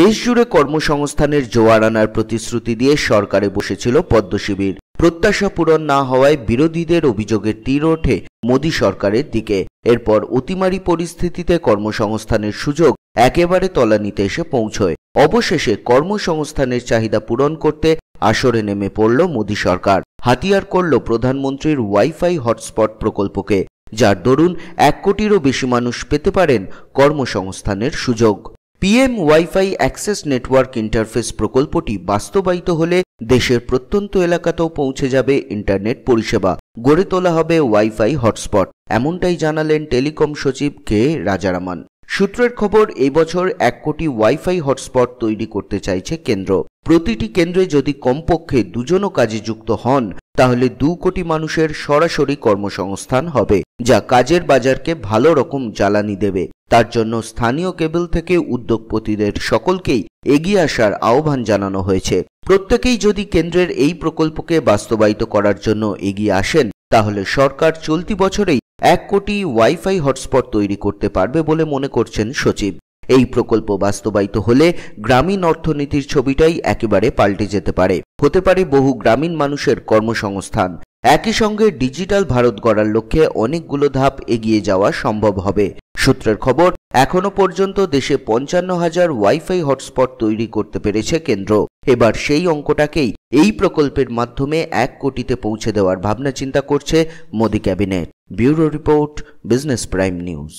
দেশজুড়ে কর্মসংস্থানের জোয়ার আনার প্রতিশ্রুতি দিয়ে সরকারে বসেছিল পদ্ম শিবির প্রত্যাশা পূরণ না হওয়ায় বিরোধীদের অভিযোগের তীর ওঠে মোদী সরকারের দিকে এরপর অতিমারি পরিস্থিতিতে কর্মসংস্থানের সুযোগ একেবারে তলানিতে এসে পৌঁছয় অবশেষে কর্মসংস্থানের চাহিদা পূরণ করতে আসরে নেমে পড়ল মোদী সরকার হাতিয়ার করল প্রধানমন্ত্রীর ওয়াইফাই হটস্পট প্রকল্পকে যার দরুন এক কোটিরও বেশি মানুষ পেতে পারেন কর্মসংস্থানের সুযোগ PM WiFi access network interface প্রকল্পটি বাস্তবায়িত হলে দেশের প্রত্যন্ত এলাকাতেও পৌঁছে যাবে ইন্টারনেট পরিষেবা গড়ে তোলা হবে ওয়াইফাই হটস্পট এমনটাই জানালেন টেলিকম সচিব কে রাজারামান সূত্রের খবর এবছর এক কোটি ওয়াইফাই হটস্পট তৈরি করতে চাইছে কেন্দ্র প্রতিটি কেন্দ্রে যদি কমপক্ষে দুজনও কাজে যুক্ত হন তাহলে দু কোটি মানুষের সরাসরি কর্মসংস্থান হবে যা কাজের বাজারকে ভালো রকম জ্বালানি দেবে তার জন্য স্থানীয় কেবল থেকে উদ্যোগপতিদের সকলকেই এগিয়ে আসার আহ্বান জানানো হয়েছে প্রত্যেকেই যদি কেন্দ্রের এই প্রকল্পকে বাস্তবায়িত করার জন্য এগিয়ে আসেন তাহলে সরকার চলতি বছরেই এক কোটি ওয়াইফাই হটস্পট তৈরি করতে পারবে বলে মনে করছেন সচিব এই প্রকল্প বাস্তবায়িত হলে গ্রামীণ অর্থনীতির ছবিটাই একেবারে পাল্টে যেতে পারে হতে পারে বহু গ্রামীণ মানুষের কর্মসংস্থান একই সঙ্গে ডিজিটাল ভারত গড়ার লক্ষ্যে অনেকগুলো ধাপ এগিয়ে যাওয়া সম্ভব হবে সূত্রের খবর এখনো পর্যন্ত দেশে পঞ্চান্ন হাজার ওয়াইফাই হটস্পট তৈরি করতে পেরেছে কেন্দ্র এবার সেই অঙ্কটাকেই এই প্রকল্পের মাধ্যমে এক কোটিতে পৌঁছে দেওয়ার ভাবনা চিন্তা করছে Modi cabinet bureau report business prime news